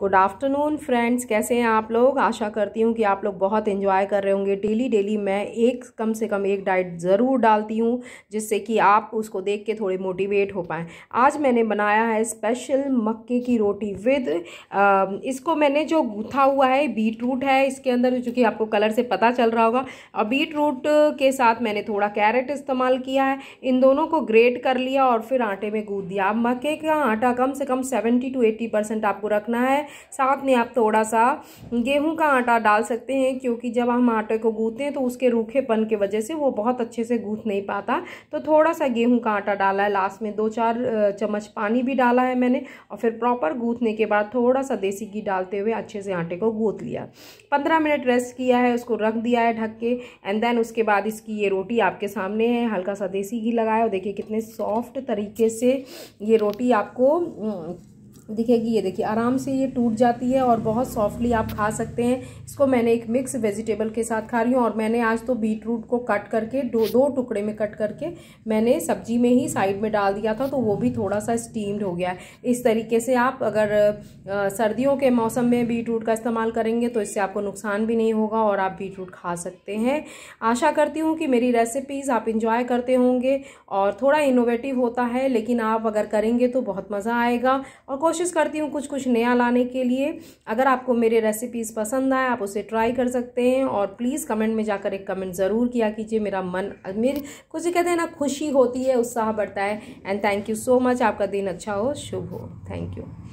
good afternoon friends कैसे हैं आप लोग आशा करती हूँ कि आप लोग बहुत इन्जॉय कर रहे होंगे डेली डेली मैं एक कम से कम एक डाइट ज़रूर डालती हूँ जिससे कि आप उसको देख के थोड़े मोटिवेट हो पाएँ आज मैंने बनाया है स्पेशल मक्के की रोटी विद आ, इसको मैंने जो गुथा हुआ है बीट रूट है इसके अंदर जो कि आपको कलर से पता चल रहा होगा और बीट रूट के साथ मैंने थोड़ा कैरेट इस्तेमाल किया है इन दोनों को ग्रेट कर लिया और फिर आटे में गूद दिया मक्के का आटा कम से कम सेवेंटी टू एट्टी परसेंट आपको रखना है साथ में आप थोड़ा सा गेहूं का आटा डाल सकते हैं क्योंकि जब हम आटे को गूँथते हैं तो उसके रूखेपन की वजह से वो बहुत अच्छे से गूँथ नहीं पाता तो थोड़ा सा गेहूँ का आटा डाला है लास्ट में दो चार चम्मच पानी भी डाला है मैंने और फिर प्रॉपर गूँथने के बाद थोड़ा सा देसी घी डालते हुए अच्छे से आटे को गूँथ लिया पंद्रह मिनट रेस्ट किया है उसको रख दिया है ढक के एंड देन उसके बाद इसकी ये रोटी आपके सामने है हल्का सा देसी घी लगाया और देखिए कितने सॉफ्ट तरीके से ये रोटी आपको दिखेगी ये देखिए आराम से ये टूट जाती है और बहुत सॉफ्टली आप खा सकते हैं इसको मैंने एक मिक्स वेजिटेबल के साथ खा रही हूँ और मैंने आज तो बीट रूट को कट करके दो दो टुकड़े में कट करके मैंने सब्जी में ही साइड में डाल दिया था तो वो भी थोड़ा सा स्टीम्ड हो गया है इस तरीके से आप अगर सर्दियों के मौसम में बीट रूट का इस्तेमाल करेंगे तो इससे आपको नुकसान भी नहीं होगा और आप बीट रूट खा सकते हैं आशा करती हूँ कि मेरी रेसिपीज़ आप इंजॉय करते होंगे और थोड़ा इनोवेटिव होता है लेकिन आप अगर करेंगे तो बहुत मज़ा आएगा और कोशिश कोशिश करती हूँ कुछ कुछ नया लाने के लिए अगर आपको मेरे रेसिपीज़ पसंद आए आप उसे ट्राई कर सकते हैं और प्लीज़ कमेंट में जाकर एक कमेंट ज़रूर किया कीजिए मेरा मन मेरे कुछ कहते हैं ना खुशी होती है उत्साह बढ़ता है and thank you so much आपका दिन अच्छा हो शुभ हो थैंक यू